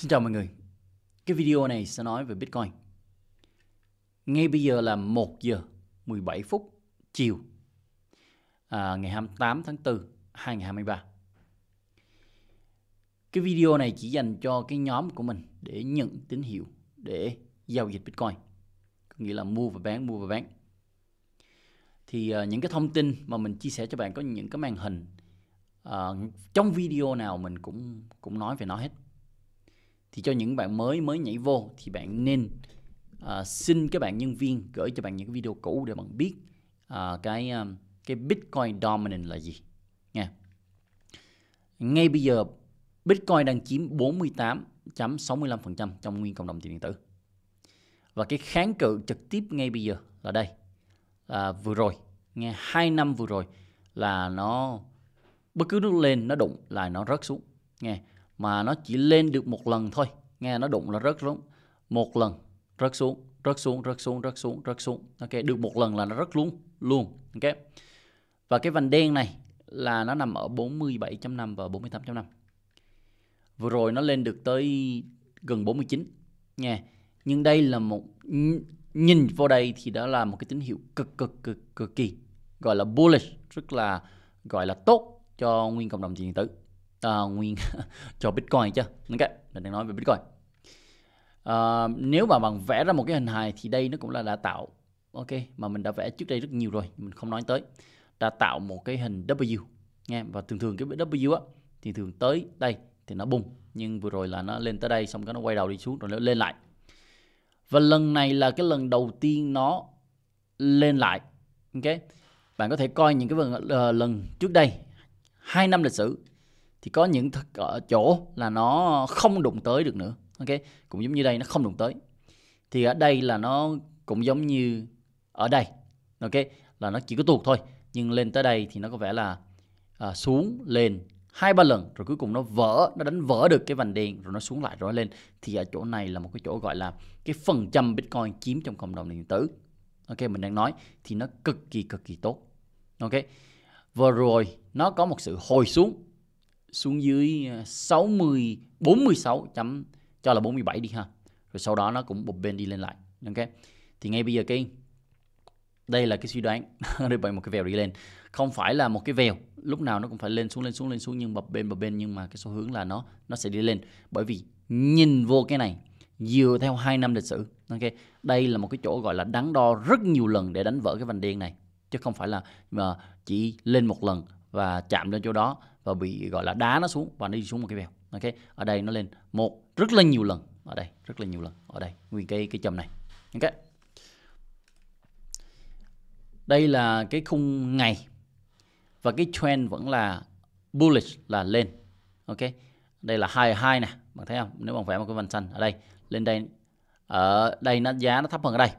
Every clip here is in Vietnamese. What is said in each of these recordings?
Xin chào mọi người. Cái video này sẽ nói về Bitcoin. Ngay bây giờ là 1 giờ 17 phút chiều à, ngày 28 tháng 4 2023. Cái video này chỉ dành cho cái nhóm của mình để nhận tín hiệu để giao dịch Bitcoin. Có nghĩa là mua và bán, mua và bán. Thì à, những cái thông tin mà mình chia sẻ cho bạn có những cái màn hình à, trong video nào mình cũng cũng nói về nó hết thì cho những bạn mới mới nhảy vô thì bạn nên uh, xin các bạn nhân viên gửi cho bạn những video cũ để bạn biết uh, cái um, cái Bitcoin dominant là gì nha. Ngay bây giờ Bitcoin đang chiếm 48.65% trong nguyên cộng đồng tiền điện tử. Và cái kháng cự trực tiếp ngay bây giờ là đây. là vừa rồi, nghe hai năm vừa rồi là nó bất cứ nó lên nó đụng là nó rớt xuống. Nghe mà nó chỉ lên được một lần thôi nghe nó đụng là rớt xuống một lần rớt xuống rớt xuống rớt xuống rớt xuống rớt xuống ok được một lần là nó rớt luôn luôn ok và cái vành đen này là nó nằm ở 47.5 và 48.5 vừa rồi nó lên được tới gần 49 nha nhưng đây là một nhìn vào đây thì đó là một cái tín hiệu cực cực cực cực kỳ gọi là bullish rất là gọi là tốt cho nguyên cộng đồng tiền điện tử uh, nguyên cho Bitcoin chứ. Ok, mình đang nói về Bitcoin. Uh, nếu mà bạn vẽ ra một cái hình hài thì đây nó cũng là đã tạo ok mà mình đã vẽ trước đây rất nhiều rồi mình không nói tới đã tạo một cái hình W nghe và thường thường cái W á thì thường tới đây thì nó bung, nhưng vừa rồi là nó lên tới đây xong cái nó quay đầu đi xuống rồi nó lên lại và lần này là cái lần đầu tiên nó lên lại ok bạn có thể coi những cái ờ, lần trước đây hai năm lịch sử thì có những chỗ là nó không đụng tới được nữa ok cũng giống như đây nó không đụng tới thì ở đây là nó cũng giống như ở đây ok là nó chỉ có tuột thôi nhưng lên tới đây thì nó có vẻ là à, xuống lên hai ba lần rồi cuối cùng nó vỡ nó đánh vỡ được cái vành đen rồi nó xuống lại rồi lên thì ở chỗ này là một cái chỗ gọi là cái phần trăm bitcoin chiếm trong cộng đồng điện tử ok mình đang nói thì nó cực kỳ cực kỳ tốt ok vừa rồi nó có một sự hồi xuống xuống dưới 60 à, 46 chấm cho là 47 đi ha. Rồi sau đó nó cũng bập bên đi lên lại. Ok. Thì ngay bây giờ cái đây là cái suy đoán để bằng một cái vèo đi lên không phải là một cái vèo lúc nào nó cũng phải lên xuống lên xuống lên xuống nhưng bập bên bập bên nhưng mà cái xu hướng là nó nó sẽ đi lên bởi vì nhìn vô cái này dựa theo hai năm lịch sử ok đây là một cái chỗ gọi là đắn đo rất nhiều lần để đánh vỡ cái vành đen này chứ không phải là mà chỉ lên một lần và chạm lên chỗ đó và bị gọi là đá nó xuống và nó đi xuống một cái bèo ok ở đây nó lên một rất là nhiều lần ở đây rất là nhiều lần ở đây nguyên cái cái chầm này ok đây là cái khung ngày và cái trend vẫn là bullish là lên ok đây là hai hai nè bạn thấy không nếu bạn vẽ một cái vành xanh ở đây lên đây ở đây nó giá nó thấp hơn ở đây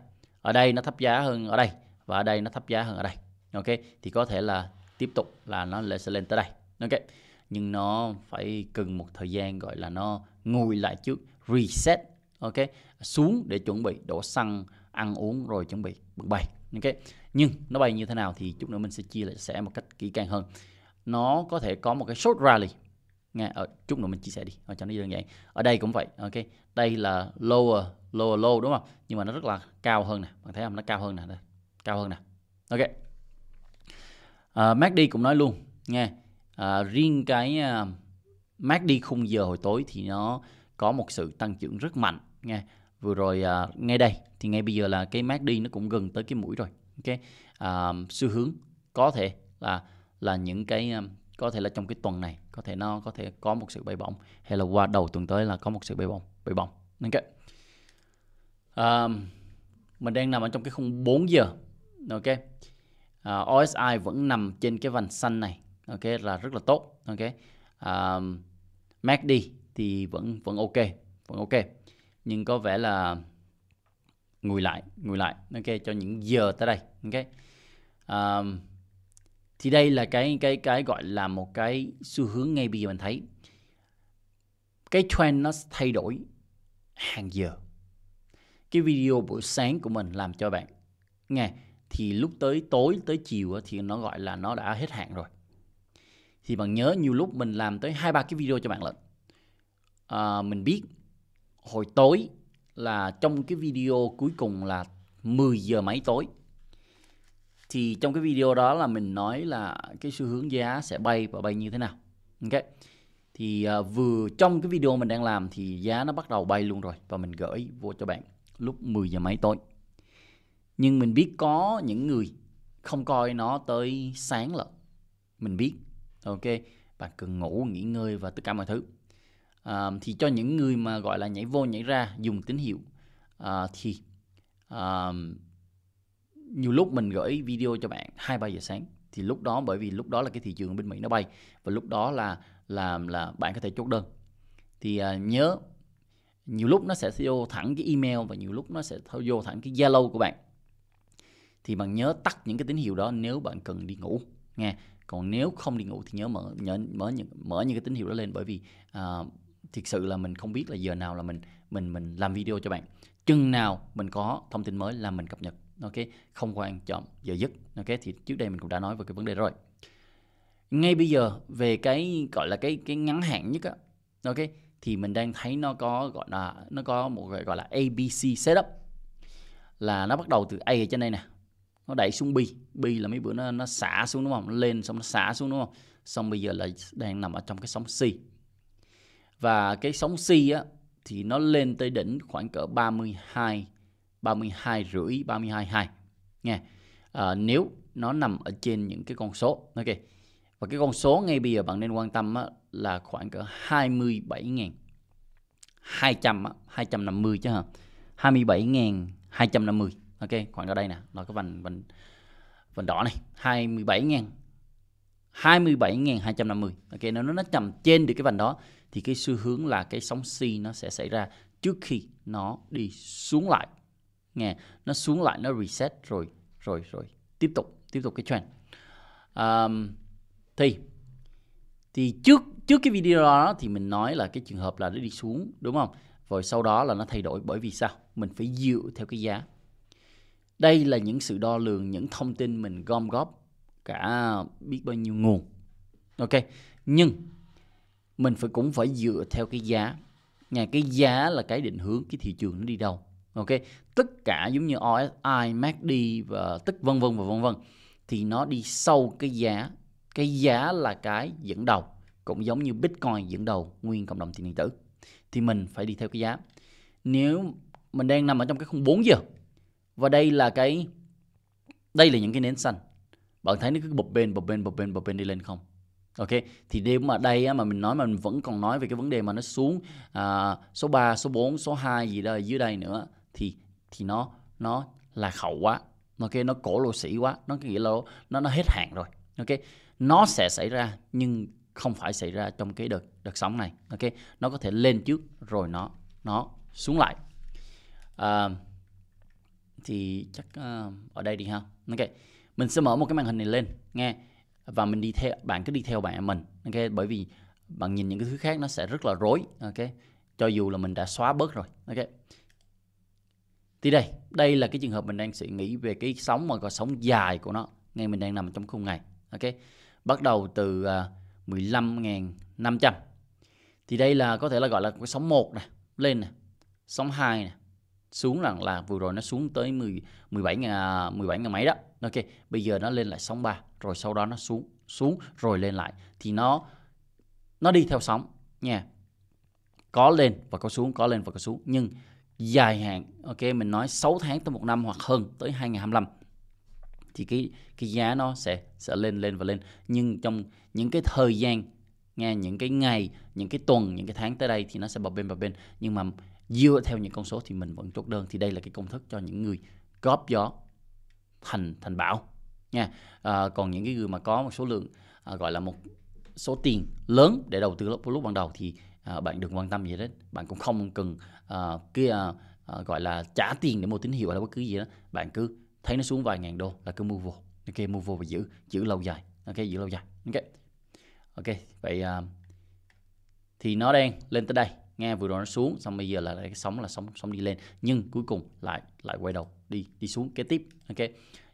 ở đây nó thấp giá hơn ở đây và ở đây nó thấp giá hơn ở đây ok thì có thể là tiếp tục là nó sẽ lên tới đây ok nhưng nó phải cần một thời gian gọi là nó ngồi lại trước reset ok xuống để chuẩn bị đổ xăng ăn uống rồi chuẩn bị bật bay ok nhưng nó bay như thế nào thì chút nữa mình sẽ chia lại sẽ một cách kỹ càng hơn nó có thể có một cái short rally nghe ở ờ, chút nữa mình chia sẻ đi ở ờ, cho nó đơn giản ở đây cũng vậy ok đây là lower lower low đúng không nhưng mà nó rất là cao hơn nè bạn thấy không nó cao hơn nè cao hơn nè ok uh, ờ, Mac cũng nói luôn nghe à, riêng cái à, mát đi khung giờ hồi tối thì nó có một sự tăng trưởng rất mạnh nha vừa rồi à, ngay đây thì ngay bây giờ là cái mát đi nó cũng gần tới cái mũi rồi ok à, xu hướng có thể là là những cái à, có thể là trong cái tuần này có thể nó có thể có một sự bay bổng hay là qua đầu tuần tới là có một sự bay bổng bay bổng ok à, mình đang nằm ở trong cái khung 4 giờ ok à, OSI vẫn nằm trên cái vành xanh này ok là rất là tốt ok um, đi thì vẫn vẫn ok vẫn ok nhưng có vẻ là ngồi lại ngồi lại ok cho những giờ tới đây ok um, thì đây là cái cái cái gọi là một cái xu hướng ngay bây giờ mình thấy cái trend nó thay đổi hàng giờ cái video buổi sáng của mình làm cho bạn nghe thì lúc tới tối tới chiều thì nó gọi là nó đã hết hạn rồi thì bạn nhớ nhiều lúc mình làm tới hai ba cái video cho bạn lận à, mình biết hồi tối là trong cái video cuối cùng là 10 giờ mấy tối thì trong cái video đó là mình nói là cái xu hướng giá sẽ bay và bay như thế nào ok thì à, vừa trong cái video mình đang làm thì giá nó bắt đầu bay luôn rồi và mình gửi vô cho bạn lúc 10 giờ mấy tối nhưng mình biết có những người không coi nó tới sáng lận mình biết ok bạn cần ngủ nghỉ ngơi và tất cả mọi thứ à, thì cho những người mà gọi là nhảy vô nhảy ra dùng tín hiệu à, thì à, nhiều lúc mình gửi video cho bạn hai ba giờ sáng thì lúc đó bởi vì lúc đó là cái thị trường bên Mỹ nó bay và lúc đó là là là bạn có thể chốt đơn thì à, nhớ nhiều lúc nó sẽ vô thẳng cái email và nhiều lúc nó sẽ vô thẳng cái Zalo của bạn thì bạn nhớ tắt những cái tín hiệu đó nếu bạn cần đi ngủ nghe còn nếu không đi ngủ thì nhớ mở nhớ, mở những mở những cái tín hiệu đó lên bởi vì uh, à, thực sự là mình không biết là giờ nào là mình mình mình làm video cho bạn chừng nào mình có thông tin mới là mình cập nhật ok không quan trọng giờ giấc ok thì trước đây mình cũng đã nói về cái vấn đề rồi ngay bây giờ về cái gọi là cái cái ngắn hạn nhất á ok thì mình đang thấy nó có gọi là nó có một gọi là ABC setup là nó bắt đầu từ A ở trên đây nè nó đẩy xuống bi bi là mấy bữa nó nó xả xuống đúng không nó lên xong nó xả xuống đúng không xong bây giờ là đang nằm ở trong cái sóng si và cái sóng si á thì nó lên tới đỉnh khoảng cỡ 32 32 rưỡi 32 2 nghe à, nếu nó nằm ở trên những cái con số ok và cái con số ngay bây giờ bạn nên quan tâm á, là khoảng cỡ 27.000 200 250 chứ hả 27.250 ok khoảng ở đây nè nó có vành vành vành đỏ này 27 ngàn 27.250 ok nếu nó nó nằm trên được cái vành đó thì cái xu hướng là cái sóng C nó sẽ xảy ra trước khi nó đi xuống lại nghe nó xuống lại nó reset rồi rồi rồi tiếp tục tiếp tục cái trend um, thì thì trước trước cái video đó thì mình nói là cái trường hợp là nó đi xuống đúng không rồi sau đó là nó thay đổi bởi vì sao mình phải dựa theo cái giá đây là những sự đo lường những thông tin mình gom góp cả biết bao nhiêu nguồn ok nhưng mình phải cũng phải dựa theo cái giá nhà cái giá là cái định hướng cái thị trường nó đi đâu ok tất cả giống như OSI, MACD và tất vân vân và vân vân thì nó đi sâu cái giá cái giá là cái dẫn đầu cũng giống như Bitcoin dẫn đầu nguyên cộng đồng tiền điện tử thì mình phải đi theo cái giá nếu mình đang nằm ở trong cái khung 4 giờ và đây là cái đây là những cái nến xanh bạn thấy nó cứ bập bên bập bên bập bên bập bên đi lên không ok thì nếu mà đây á, mà mình nói mà mình vẫn còn nói về cái vấn đề mà nó xuống à, số 3, số 4, số 2 gì đó dưới đây nữa thì thì nó nó là khẩu quá ok nó cổ lô sĩ quá nó nghĩa là nó nó hết hạn rồi ok nó sẽ xảy ra nhưng không phải xảy ra trong cái đợt đợt sóng này ok nó có thể lên trước rồi nó nó xuống lại à, thì chắc uh, ở đây đi ha ok mình sẽ mở một cái màn hình này lên nghe và mình đi theo bạn cứ đi theo bạn mình ok bởi vì bạn nhìn những cái thứ khác nó sẽ rất là rối ok cho dù là mình đã xóa bớt rồi ok thì đây đây là cái trường hợp mình đang suy nghĩ về cái sóng mà còn sóng dài của nó ngay mình đang nằm trong khung này ok bắt đầu từ uh, ờ, 15.500 thì đây là có thể là gọi là cái sóng 1 này lên này sóng 2 này xuống là là vừa rồi nó xuống tới 10 17 ngàn 17 ngàn mấy đó. Ok, bây giờ nó lên lại sóng 3 rồi sau đó nó xuống xuống rồi lên lại thì nó nó đi theo sóng nha. Có lên và có xuống, có lên và có xuống nhưng dài hạn ok mình nói 6 tháng tới một năm hoặc hơn tới 2025 thì cái cái giá nó sẽ sẽ lên lên và lên nhưng trong những cái thời gian nghe những cái ngày những cái tuần những cái tháng tới đây thì nó sẽ bập bên bập bên nhưng mà dựa theo những con số thì mình vẫn chốt đơn thì đây là cái công thức cho những người góp gió thành thành bão nha à, còn những cái người mà có một số lượng à, gọi là một số tiền lớn để đầu tư lúc, lúc ban đầu thì à, bạn đừng quan tâm gì hết bạn cũng không cần à, cái à, à gọi là trả tiền để mua tín hiệu hay là bất cứ gì đó bạn cứ thấy nó xuống vài ngàn đô là cứ mua vô ok mua vô và giữ giữ lâu dài ok giữ lâu dài ok ok vậy à, thì nó đang lên tới đây nghe vừa rồi nó xuống xong bây giờ là cái sóng là sóng sóng đi lên nhưng cuối cùng lại lại quay đầu đi đi xuống kế tiếp ok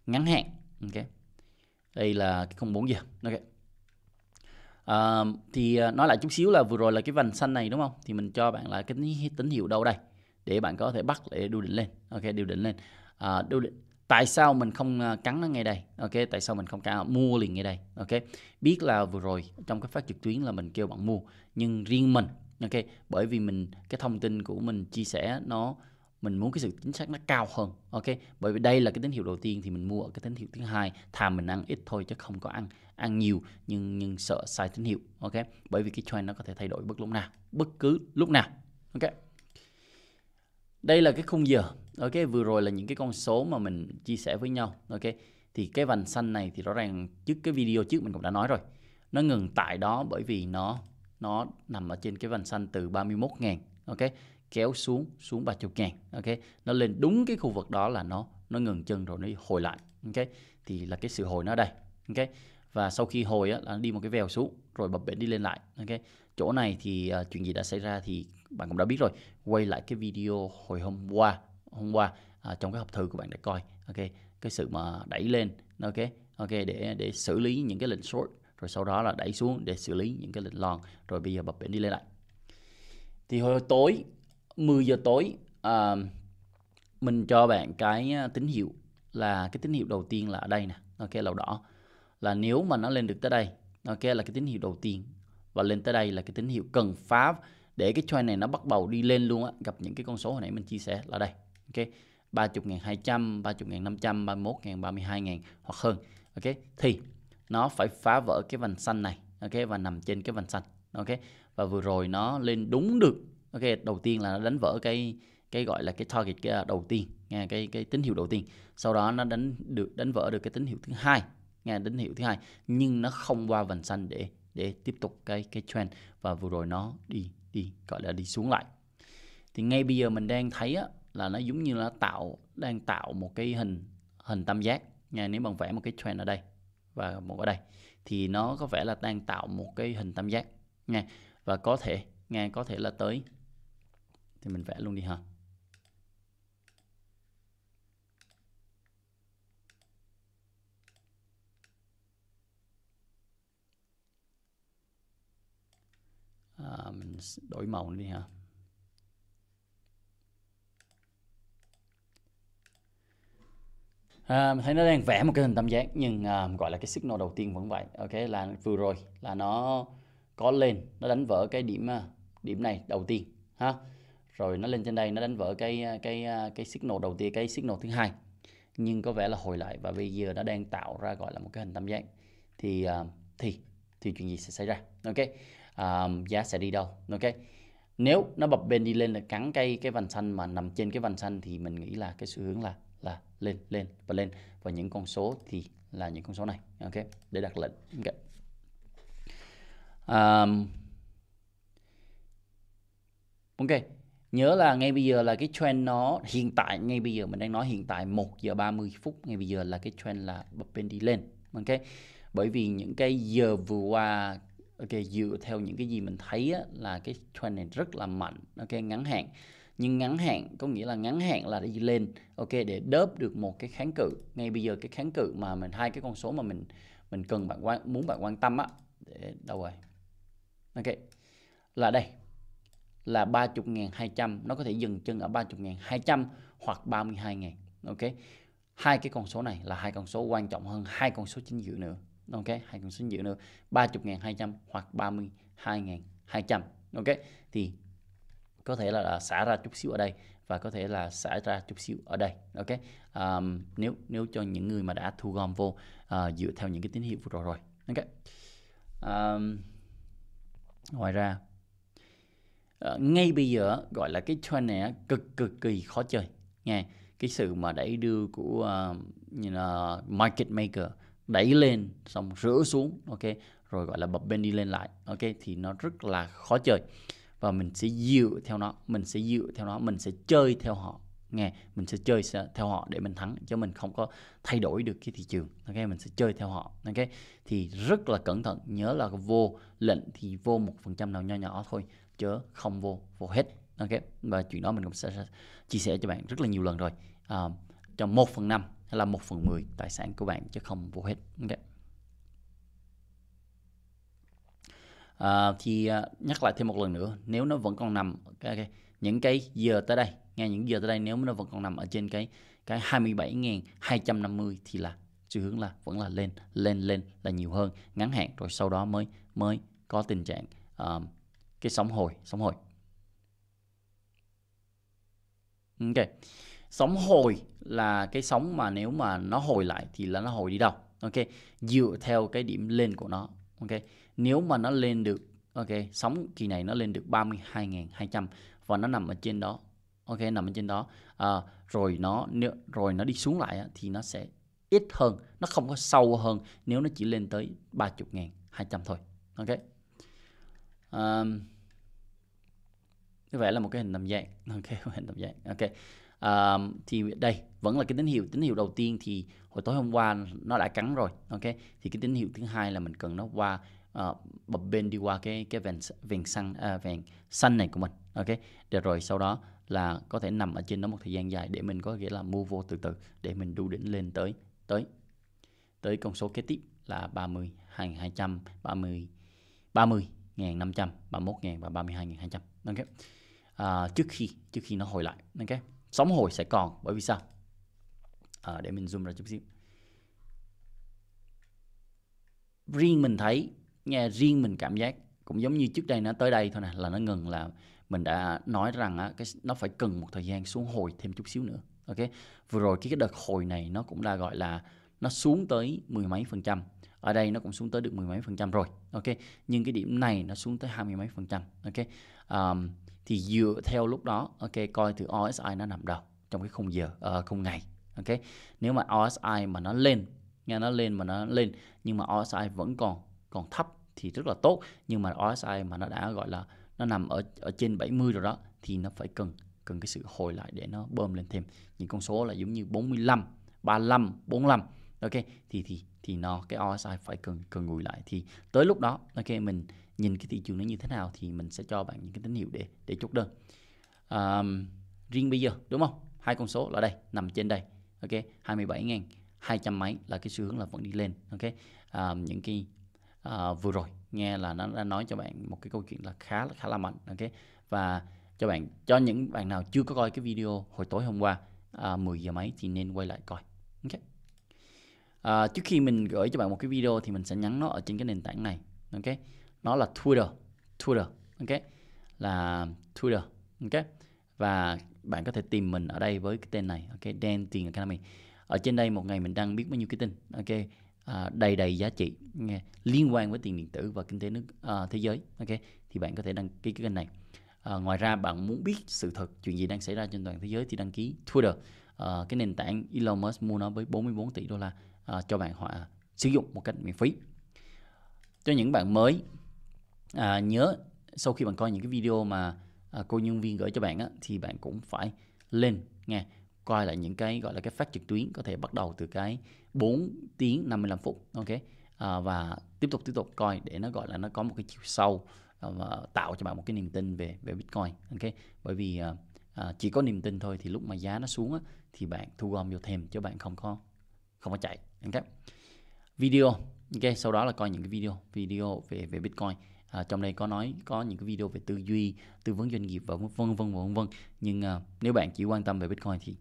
ngắn hạn ok đây là cái bốn giờ ok à, thì à, nói lại chút xíu là vừa rồi là cái vành xanh này đúng không thì mình cho bạn là cái tín hiệu đâu đây để bạn có thể bắt để điều định lên ok điều định lên à, điều định tại sao mình không à, cắn nó ngay đây ok tại sao mình không cắn mua liền ngay đây ok biết là vừa rồi trong cái phát trực tuyến là mình kêu bạn mua nhưng riêng mình ok bởi vì mình cái thông tin của mình chia sẻ nó mình muốn cái sự chính xác nó cao hơn ok bởi vì đây là cái tín hiệu đầu tiên thì mình mua ở cái tín hiệu thứ hai thà mình ăn ít thôi chứ không có ăn ăn nhiều nhưng nhưng sợ sai tín hiệu ok bởi vì cái trend nó có thể thay đổi bất lúc nào bất cứ lúc nào ok đây là cái khung giờ ok vừa rồi là những cái con số mà mình chia sẻ với nhau ok thì cái vành xanh này thì rõ ràng trước cái video trước mình cũng đã nói rồi nó ngừng tại đó bởi vì nó nó nằm ở trên cái vành xanh từ 31 ngàn ok kéo xuống xuống 30 ngàn ok nó lên đúng cái khu vực đó là nó nó ngừng chân rồi nó hồi lại ok thì là cái sự hồi nó ở đây ok và sau khi hồi á, là nó đi một cái vèo xuống rồi bập bện đi lên lại ok chỗ này thì uh, chuyện gì đã xảy ra thì bạn cũng đã biết rồi quay lại cái video hồi hôm qua hôm qua uh, trong cái học thư của bạn đã coi ok cái sự mà đẩy lên ok ok để để xử lý những cái lệnh short rồi sau đó là đẩy xuống để xử lý những cái lệnh lon rồi bây giờ bập biển đi lên lại thì hồi tối 10 giờ tối à, mình cho bạn cái à, tín hiệu là cái tín hiệu đầu tiên là ở đây nè ok màu đỏ là nếu mà nó lên được tới đây ok là cái tín hiệu đầu tiên và lên tới đây là cái tín hiệu cần phá để cái trend này nó bắt đầu đi lên luôn á gặp những cái con số hồi nãy mình chia sẻ là đây ok 30.200, 30.500, 31.000, 32.000 hoặc hơn ok thì nó phải phá vỡ cái vành xanh này ok và nằm trên cái vành xanh ok và vừa rồi nó lên đúng được ok đầu tiên là nó đánh vỡ cái cái gọi là cái target cái à, đầu tiên nghe cái cái tín hiệu đầu tiên sau đó nó đánh được đánh vỡ được cái tín hiệu thứ hai nghe tín hiệu thứ hai nhưng nó không qua vành xanh để để tiếp tục cái cái trend và vừa rồi nó đi đi gọi là đi xuống lại thì ngay bây giờ mình đang thấy á, là nó giống như là tạo đang tạo một cái hình hình tam giác nghe nếu bạn vẽ một cái trend ở đây và một ở đây thì nó có vẻ là đang tạo một cái hình tam giác nha và có thể nha có thể là tới thì mình vẽ luôn đi ha à, mình đổi màu đi ha À, mình thấy nó đang vẽ một cái hình tam giác nhưng à, gọi là cái signal đầu tiên vẫn vậy ok là vừa rồi là nó có lên nó đánh vỡ cái điểm ờ, điểm này đầu tiên ha rồi nó lên trên đây nó đánh vỡ cái cái cái signal đầu tiên cái signal thứ hai nhưng có vẻ là hồi lại và bây giờ nó đang tạo ra gọi là một cái hình tam giác thì à, thì thì chuyện gì sẽ xảy ra ok à, giá sẽ đi đâu ok nếu nó bập bên đi lên là cắn cây cái vành xanh mà nằm trên cái vành xanh thì mình nghĩ là cái xu hướng là là lên lên và lên và những con số thì là những con số này ok để đặt lệnh ok um, ok nhớ là ngay bây giờ là cái trend nó hiện tại ngay bây giờ mình đang nói hiện tại 1 giờ 30 phút ngay bây giờ là cái trend là bật bên đi lên ok bởi vì những cái giờ vừa qua ok dựa theo những cái gì mình thấy á, là cái trend này rất là mạnh ok ngắn hạn nhưng ngắn hạn có nghĩa là ngắn hạn là đi lên ok để đớp được một cái kháng cự ngay bây giờ cái kháng cự mà mình hai cái con số mà mình mình cần bạn quan muốn bạn quan tâm á để đâu rồi ok là đây là 30.200 nó có thể dừng chân ở 30.200 hoặc 32.000 ok hai cái con số này là hai con số quan trọng hơn hai con số chính giữa nữa ok hai con số chính giữa nữa 30.200 hoặc 32.200 ok thì có thể là, là xả ra chút xíu ở đây và có thể là xả ra chút xíu ở đây ok um, nếu nếu cho những người mà đã thu gom vô uh, dựa theo những cái tín hiệu vừa rồi rồi ok um, ngoài ra uh, ngay bây giờ gọi là cái trend này cực cực kỳ khó chơi nghe cái sự mà đẩy đưa của uh, you know, market maker đẩy lên xong rửa xuống ok rồi gọi là bập bên đi lên lại ok thì nó rất là khó chơi và mình sẽ dịu theo nó mình sẽ dịu theo nó mình sẽ chơi theo họ nghe mình sẽ chơi theo họ để mình thắng chứ mình không có thay đổi được cái thị trường ok mình sẽ chơi theo họ ok thì rất là cẩn thận nhớ là vô lệnh thì vô một phần trăm nào nho nhỏ thôi chứ không vô vô hết ok và chuyện đó mình cũng sẽ chia sẻ cho bạn rất là nhiều lần rồi à, cho một phần năm hay là một phần mười tài sản của bạn chứ không vô hết ok à, thì ờ, nhắc lại thêm một lần nữa nếu nó vẫn còn nằm okay, những cái giờ tới đây nghe những giờ tới đây nếu nó vẫn còn nằm ở trên cái cái 27.250 thì là xu hướng là vẫn là lên lên lên là nhiều hơn ngắn hạn rồi sau đó mới mới có tình trạng uh, cái sóng hồi sóng hồi ok sóng hồi là cái sóng mà nếu mà nó hồi lại thì là nó hồi đi đâu ok dựa theo cái điểm lên của nó ok nếu mà nó lên được ok sóng kỳ này nó lên được 32.200 và nó nằm ở trên đó ok nằm ở trên đó à, rồi nó nếu, rồi nó đi xuống lại thì nó sẽ ít hơn nó không có sâu hơn nếu nó chỉ lên tới 30.200 thôi ok à, như vậy là một cái hình tam giác ok hình tam giác ok à, thì đây vẫn là cái tín hiệu tín hiệu đầu tiên thì hồi tối hôm qua nó đã cắn rồi ok thì cái tín hiệu thứ hai là mình cần nó qua uh, bập bên đi qua cái cái vành vành xanh à, vành xanh này của mình ok để rồi sau đó là có thể nằm ở trên đó một thời gian dài để mình có nghĩa là mua vô từ từ để mình đu đỉnh lên tới tới tới con số kế tiếp là 30 200 30 30 1.500 31.000 và 32.200 ok à, trước khi trước khi nó hồi lại ok sóng hồi sẽ còn bởi vì sao à, để mình zoom ra chút xíu riêng mình thấy nghe riêng mình cảm giác cũng giống như trước đây nó tới đây thôi nè là nó ngừng là mình đã nói rằng á, cái nó phải cần một thời gian xuống hồi thêm chút xíu nữa ok vừa rồi cái, cái đợt hồi này nó cũng đã gọi là nó xuống tới mười mấy phần trăm ở đây nó cũng xuống tới được mười mấy phần trăm rồi ok nhưng cái điểm này nó xuống tới hai mươi mấy phần trăm ok um, thì dựa theo lúc đó ok coi thử OSI nó nằm đâu trong cái khung giờ uh, khung ngày ok nếu mà OSI mà nó lên nghe nó lên mà nó lên nhưng mà OSI vẫn còn còn thấp thì rất là tốt nhưng mà RSI mà nó đã gọi là nó nằm ở ở trên 70 rồi đó thì nó phải cần cần cái sự hồi lại để nó bơm lên thêm những con số là giống như 45 35 45 ok thì thì thì nó cái RSI phải cần cần ngồi lại thì tới lúc đó ok mình nhìn cái thị trường nó như thế nào thì mình sẽ cho bạn những cái tín hiệu để để chốt đơn um, riêng bây giờ đúng không hai con số là đây nằm trên đây ok 27 ngàn 200 mấy là cái xu hướng là vẫn đi lên ok um, những cái à, vừa rồi nghe là nó đã nói cho bạn một cái câu chuyện là khá là khá là mạnh ok và cho bạn cho những bạn nào chưa có coi cái video hồi tối hôm qua à, ờ, 10 giờ mấy thì nên quay lại coi ok à, trước khi mình gửi cho bạn một cái video thì mình sẽ nhắn nó ở trên cái nền tảng này ok nó là Twitter Twitter ok là Twitter ok và bạn có thể tìm mình ở đây với cái tên này ok Dan Tiền Academy ở trên đây một ngày mình đăng biết bao nhiêu cái tin ok À, đầy đầy giá trị nghe, liên quan với tiền điện tử và kinh tế nước à, thế giới ok thì bạn có thể đăng ký cái kênh này à, ngoài ra bạn muốn biết sự thật chuyện gì đang xảy ra trên toàn thế giới thì đăng ký Twitter à, cái nền tảng Elon Musk mua nó với 44 tỷ đô la à, cho bạn họ sử dụng một cách miễn phí cho những bạn mới à, nhớ sau khi bạn coi những cái video mà à, cô nhân viên gửi cho bạn á, thì bạn cũng phải lên nghe coi lại những cái gọi là cái phát trực tuyến có thể bắt đầu từ cái 4 tiếng 55 phút ok à, và tiếp tục tiếp tục coi để nó gọi là nó có một cái chiều sâu à, và tạo cho bạn một cái niềm tin về về Bitcoin ok bởi vì à, à, chỉ có niềm tin thôi thì lúc mà giá nó xuống á, thì bạn thu gom vô thêm chứ bạn không có không có chạy ok video ok sau đó là coi những cái video video về về Bitcoin à, trong đây có nói có những cái video về tư duy tư vấn doanh nghiệp và vân vân vân vân nhưng à, nếu bạn chỉ quan tâm về Bitcoin thì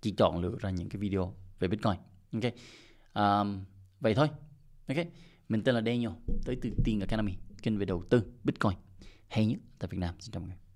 chỉ chọn lựa ra những cái video về Bitcoin ok um, vậy thôi ok mình tên là Daniel tới từ Tiền Academy kênh về đầu tư Bitcoin hay nhất tại Việt Nam xin chào mọi người